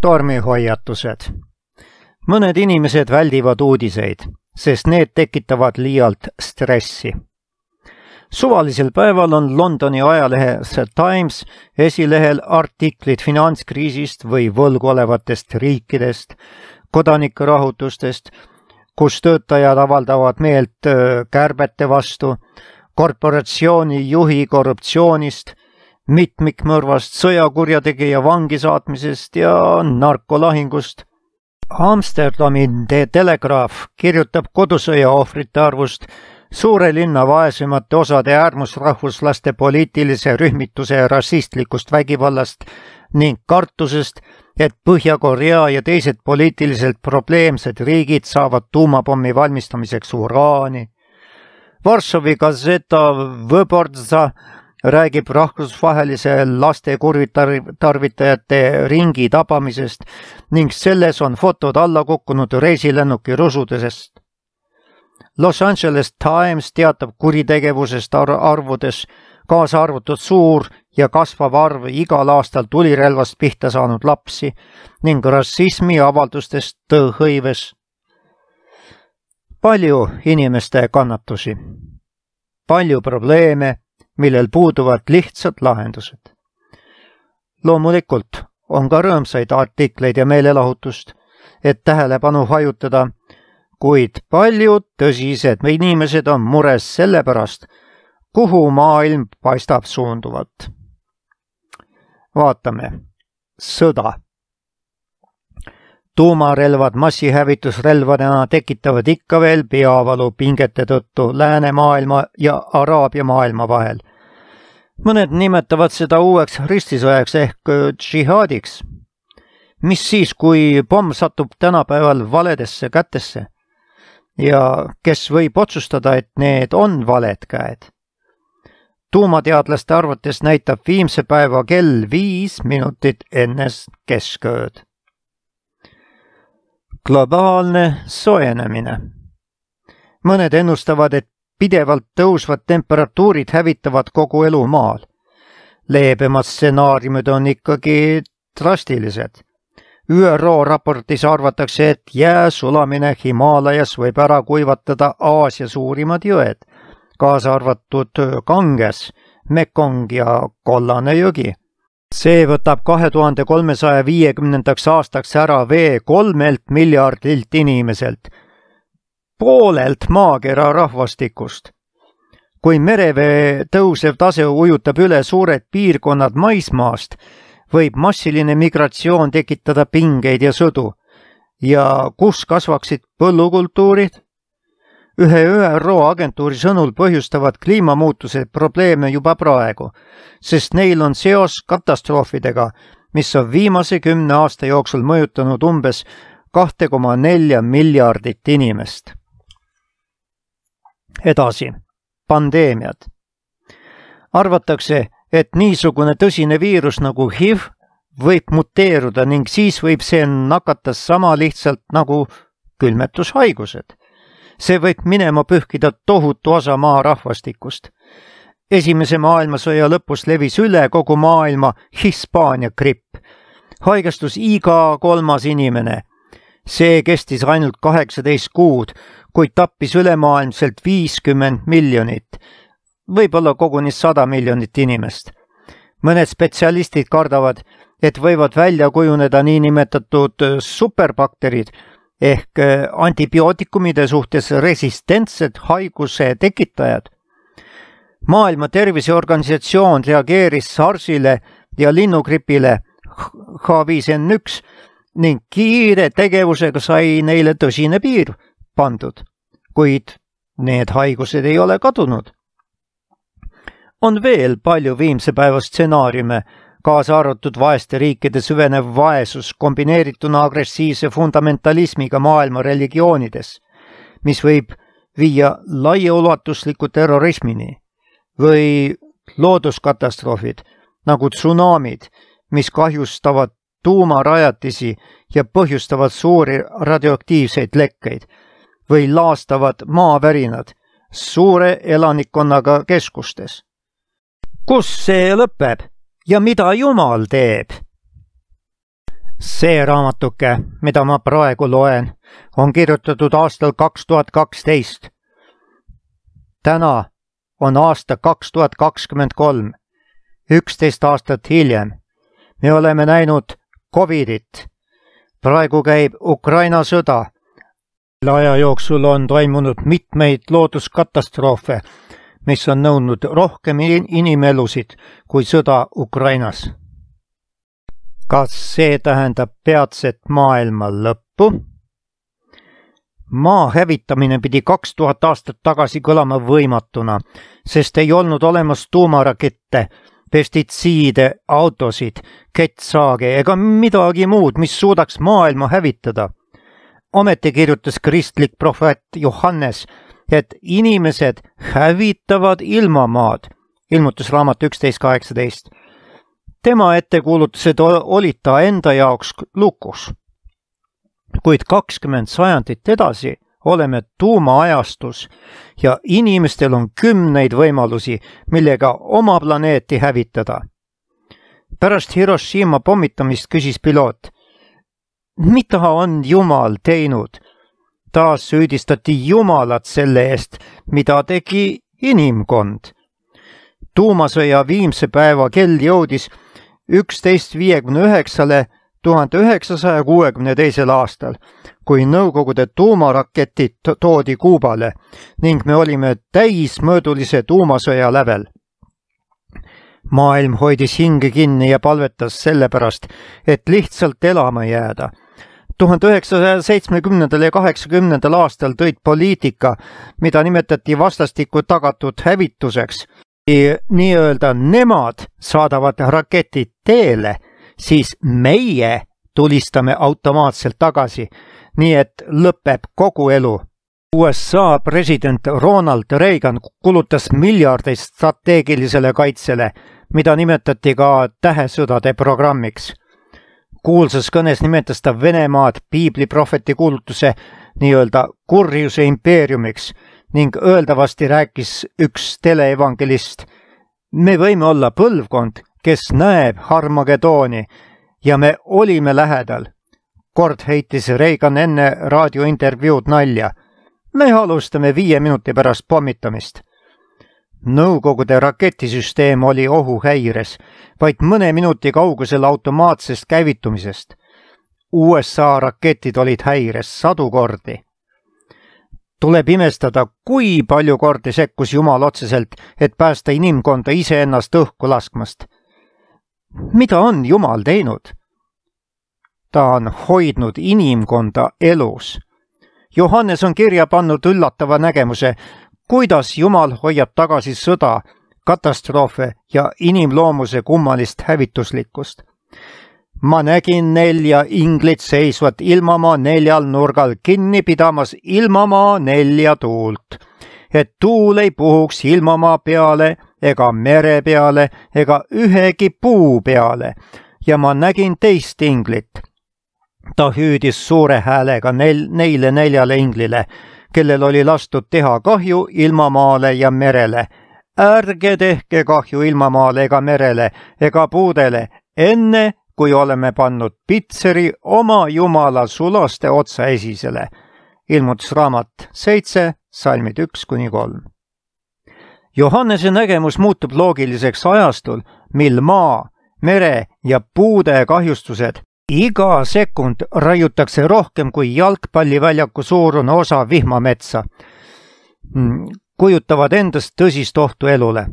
tormihoiatused. mõned inimesed väldivad uudiseid, sest need tekitavad liialt stressi. suvalisel päeval on Londoni ajalehes Times esilehel artiklid finantskriisist või võlgu olevatest riikidest, kodanikurahutustest, kus töötajad avaldavad meelt äh, kärbete vastu, korporatsiooni juhi korruptsioonist mitmikmõrvast, sõjakurjategija vangi saatmisest ja narkolahingust. Amsterdami De Telegraaf kirjutab kodusõja ohvrite arvust suure linna vaesemate osade äärmusrahvuslaste poliitilise rühmituse rassistlikust vägivallast ning kartusest, et Põhja-Korea ja teised poliitiliselt probleemsed riigid saavad tuumapommi valmistamiseks uraani. Varssavi Gazeta Võbordza räägib rahvusvahelise laste kurvitarvitajate ringi tabamisest ning selles on fotod alla kukkunud reisilennuki rusudusest. Los Angeles Times teatab kuritegevusest ar arvudes, kaasa arvatud suur ja kasvav arv igal aastal tulirelvast pihta saanud lapsi ning rassismiavaldustest hõives. palju inimeste kannatusi, palju probleeme millel puuduvad lihtsad lahendused. loomulikult on ka rõõmsaid artikleid ja meelelahutust, et tähelepanu hajutada, kuid paljud tõsised inimesed on mures selle pärast, kuhu maailm paistab suunduvat. vaatame, sõda. tuumarelvad massihävitusrelvadena tekitavad ikka veel peavalu pingete tõttu läänemaailma ja araabia maailma vahel mõned nimetavad seda uueks ristisõjaks ehk äh, džihaadiks. mis siis, kui pomm satub tänapäeval valedesse kätesse? ja kes võib otsustada, et need on valed käed? tuumateadlaste arvates näitab viimse päeva kell viis minutit enne keskööd. globaalne soojenemine mõned ennustavad, et pidevalt tõusvad temperatuurid hävitavad kogu elu maal. leebemad stsenaariumid on ikkagi drastilised. ÜRO raportis arvatakse, et jää sulamine Himaalajas võib ära kuivatada Aasia suurimad jõed, kaasa arvatud Ganges, Mekong ja Kollane jõgi see võtab kahe tuhande kolmesaja viiekümnendaks aastaks ära vee kolmelt miljardilt inimeselt poolelt maakera rahvastikust. kui merevee tõusev tase ujutab üle suured piirkonnad maismaast, võib massiline migratsioon tekitada pingeid ja sõdu. ja kus kasvaksid põllukultuurid? ühe ÜRO agentuuri sõnul põhjustavad kliimamuutused probleeme juba praegu, sest neil on seos katastroofidega, mis on viimase kümne aasta jooksul mõjutanud umbes kahte koma nelja miljardit inimest edasi, pandeemiad. arvatakse, et niisugune tõsine viirus nagu HIV võib muteeruda ning siis võib see nakata sama lihtsalt nagu külmetushaigused. see võib minema pühkida tohutu osa maa rahvastikust. esimese maailmasõja lõpus levis üle kogu maailma Hispaania gripp. haigestus iga kolmas inimene. see kestis ainult kaheksateist kuud kuid tappis ülemaailmselt viiskümmend miljonit, võib-olla koguni sada miljonit inimest. mõned spetsialistid kardavad, et võivad välja kujuneda niinimetatud äh, superbakterid ehk äh, antibiootikumide suhtes resistentsed haiguse tekitajad. maailma Terviseorganisatsioon reageeris SARSile ja linnugripile H5N1 ning kiire tegevusega sai neile tõsine piir pandud, kuid need haigused ei ole kadunud. on veel palju viimse päeva stsenaariume, kaasa arvatud vaeste riikide süvenev vaesus kombineerituna agressiivse fundamentalismiga maailma religioonides, mis võib viia laiaulatusliku terrorismini või looduskatastroofid nagu tsunamid, mis kahjustavad tuumarajatisi ja põhjustavad suuri radioaktiivseid lekkeid või laastavad maavärinad suure elanikkonnaga keskustes. kus see lõpeb ja mida Jumal teeb? see raamatuke, mida ma praegu loen, on kirjutatud aastal kaks tuhat kaksteist. täna on aasta kaks tuhat kakskümmend kolm, üksteist aastat hiljem. me oleme näinud Covidit. praegu käib Ukraina sõda selle aja jooksul on toimunud mitmeid looduskatastroofe, mis on nõudnud rohkem inimelusid kui sõda Ukrainas. kas see tähendab peatset maailma lõppu? maa hävitamine pidi kaks tuhat aastat tagasi kõlama võimatuna, sest ei olnud olemas tuumarakette, pestitsiide, autosid, kettsaage ega midagi muud, mis suudaks maailma hävitada ometi kirjutas kristlik prohvet Johannes, et inimesed hävitavad ilmamaad, ilmutusraamat üksteist kaheksateist. tema ettekuulutused olid ta enda jaoks lukus. kuid kakskümmend sajandit edasi oleme tuumaajastus ja inimestel on kümneid võimalusi, millega oma planeeti hävitada. pärast Hiroshima pommitamist küsis piloot mida on Jumal teinud? taas süüdistati Jumalat selle eest, mida tegi inimkond. tuumasõja viimse päeva kell jõudis üksteist viiekümne üheksale tuhande üheksasaja kuuekümne teisel aastal, kui Nõukogude tuumaraketid toodi Kuubale ning me olime täismõõdulise tuumasõja lävel. maailm hoidis hinge kinni ja palvetas selle pärast, et lihtsalt elama jääda tuhande üheksasaja seitsmekümnendal ja kaheksakümnendal aastal tõid poliitika, mida nimetati vastastikku tagatud hävituseks, nii-öelda nemad saadavad raketid teele, siis meie tulistame automaatselt tagasi. nii et lõpeb kogu elu. USA president Ronald Reagan kulutas miljardeid strateegilisele kaitsele, mida nimetati ka tähesõdade programmiks kuulsas kõnes nimetas ta Venemaad piibliprohveti kuulutuse nii-öelda kurjuse impeeriumiks ning öeldavasti rääkis üks teleevangelist. me võime olla põlvkond, kes näeb Harmageddoni ja me olime lähedal. kord heitis Reagan enne raadiointervjuud nalja. me alustame viie minuti pärast pommitamist Nõukogude raketisüsteem oli ohuhäires vaid mõne minuti kaugusel automaatsest käivitumisest. USA raketid olid häires sadu kordi. tuleb imestada, kui palju kordi sekkus Jumal otseselt, et päästa inimkonda iseennast õhku laskmast. mida on Jumal teinud? ta on hoidnud inimkonda elus Johannes on kirja pannud üllatava nägemuse, kuidas Jumal hoiab tagasi sõda, katastroofe ja inimloomuse kummalist hävituslikkust. ma nägin nelja inglit seisvat ilmamaa neljal nurgal kinni pidamas ilmamaa nelja tuult, et tuul ei puhuks ilmamaa peale ega mere peale ega ühegi puu peale ja ma nägin teist inglit ta hüüdis suure häälega neil, neile neljale inglile kellel oli lastud teha kahju ilmamaale ja merele. ärge tehke kahju ilmamaale ega merele ega puudele, enne kui oleme pannud pitseri oma jumala sulaste otsaesisele. ilmutas raamat seitse, salmid üks kuni kolm. Johannese nägemus muutub loogiliseks ajastul, mil maa, mere ja puude kahjustused iga sekund raiutakse rohkem kui jalgpalliväljaku suurune osa vihmametsa. Mm, kujutavad endast tõsist ohtu elule.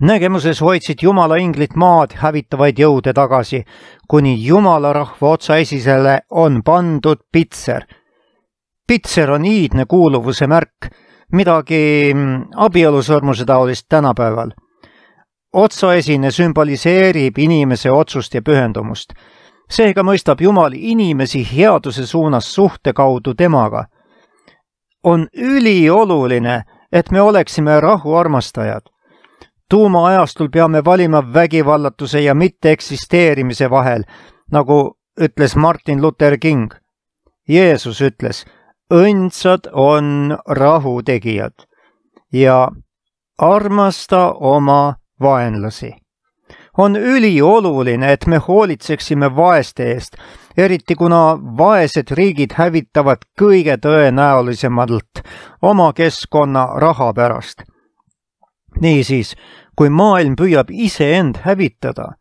nägemuses hoidsid jumala inglid maad hävitavaid jõude tagasi, kuni jumala rahva otsa esisele on pandud pitser. pitser on iidne kuuluvuse märk, midagi mm, abielusõrmuse taolist tänapäeval otsaesine sümboliseerib inimese otsust ja pühendumust seega mõistab Jumal inimesi headuse suunas suhte kaudu temaga. on ülioluline, et me oleksime rahuarmastajad. tuumaajastul peame valima vägivallatuse ja mitteeksisteerimise vahel, nagu ütles Martin Luther King. Jeesus ütles, õndsad on rahutegijad ja armasta oma vaenlasi on ülioluline, et me hoolitseksime vaeste eest, eriti kuna vaesed riigid hävitavad kõige tõenäolisemalt oma keskkonna raha pärast. niisiis, kui maailm püüab iseend hävitada,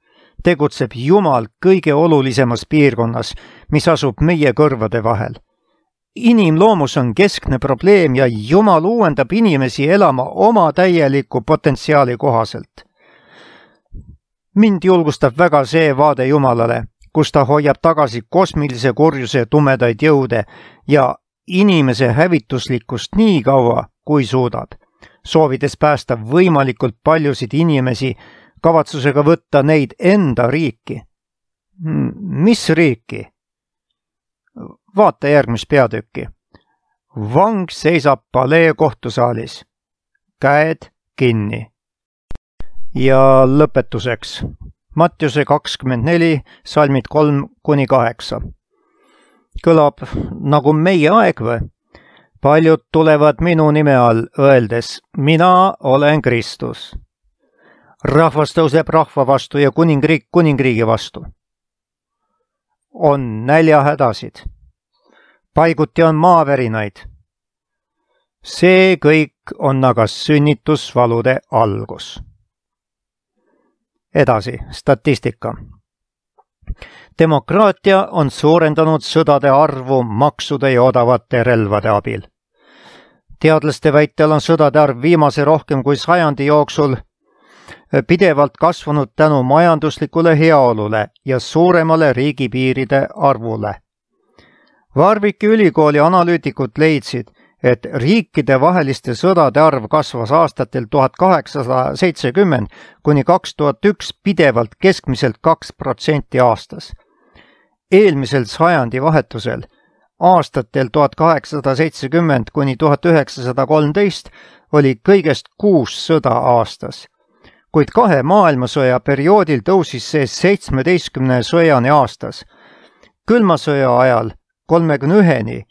tegutseb Jumal kõige olulisemas piirkonnas, mis asub meie kõrvade vahel inimloomus on keskne probleem ja Jumal uuendab inimesi elama oma täieliku potentsiaali kohaselt mind julgustab väga see vaade Jumalale, kus ta hoiab tagasi kosmilise kurjuse tumedaid jõude ja inimese hävituslikkust nii kaua, kui suudad, soovides päästa võimalikult paljusid inimesi kavatsusega võtta neid enda riiki. mis riiki? vaata järgmist peatükki. vang seisab palee kohtusaalis, käed kinni ja lõpetuseks Mattiuse kakskümmend neli, salmid kolm kuni kaheksa. kõlab nagu meie aeg või? paljud tulevad minu nime all, öeldes mina olen Kristus. rahvas tõuseb rahva vastu ja kuningriik kuningriigi vastu. on näljahädasid, paiguti on maavärinaid. see kõik on aga sünnitusvalude algus edasi, statistika. demokraatia on suurendanud sõdade arvu maksude ja odavate relvade abil. teadlaste väitel on sõdade arv viimase rohkem kui sajandi jooksul eh, pidevalt kasvanud tänu majanduslikule heaolule ja suuremale riigipiiride arvule Varviki ülikooli analüütikud leidsid, et riikidevaheliste sõdade arv kasvas aastatel tuhat kaheksasada seitsekümmend kuni kaks tuhat üks pidevalt keskmiselt kaks protsenti aastas. eelmisel sajandivahetusel, aastatel tuhat kaheksasada seitsekümmend kuni tuhat üheksasada kolmteist oli kõigest kuus sõda aastas, kuid kahe maailmasõja perioodil tõusis see seitsmeteistkümne sõjani aastas. külma sõja ajal kolmekümne üheni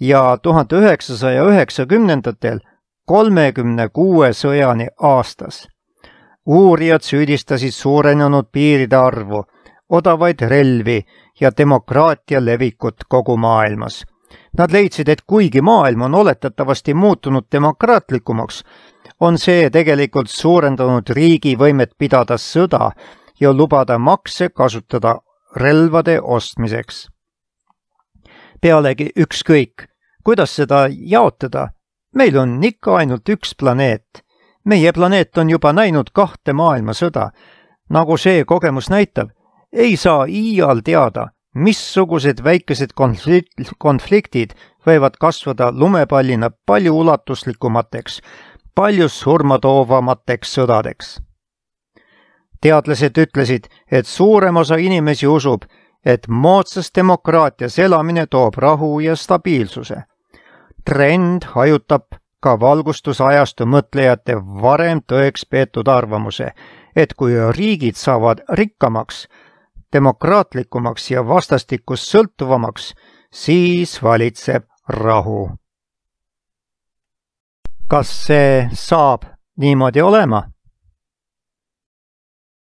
ja tuhande üheksasaja üheksakümnendatel kolmekümne kuue sõjani aastas. uurijad süüdistasid suurenenud piiride arvu, odavaid relvi ja demokraatia levikut kogu maailmas. Nad leidsid, et kuigi maailm on oletatavasti muutunud demokraatlikumaks, on see tegelikult suurendanud riigi võimet pidada sõda ja lubada makse kasutada relvade ostmiseks pealegi ükskõik, kuidas seda jaotada. meil on ikka ainult üks planeet. meie planeet on juba näinud kahte maailmasõda. nagu see kogemus näitab, ei saa iial teada, missugused väikesed konflikt, konfliktid võivad kasvada lumepallina palju ulatuslikumateks, palju surmatoovamateks sõdadeks teadlased ütlesid, et suurem osa inimesi usub, et moodsas demokraatias elamine toob rahu ja stabiilsuse. trend hajutab ka valgustusajastu mõtlejate varem tõeks peetud arvamuse, et kui riigid saavad rikkamaks, demokraatlikumaks ja vastastikust sõltuvamaks, siis valitseb rahu. kas see saab niimoodi olema?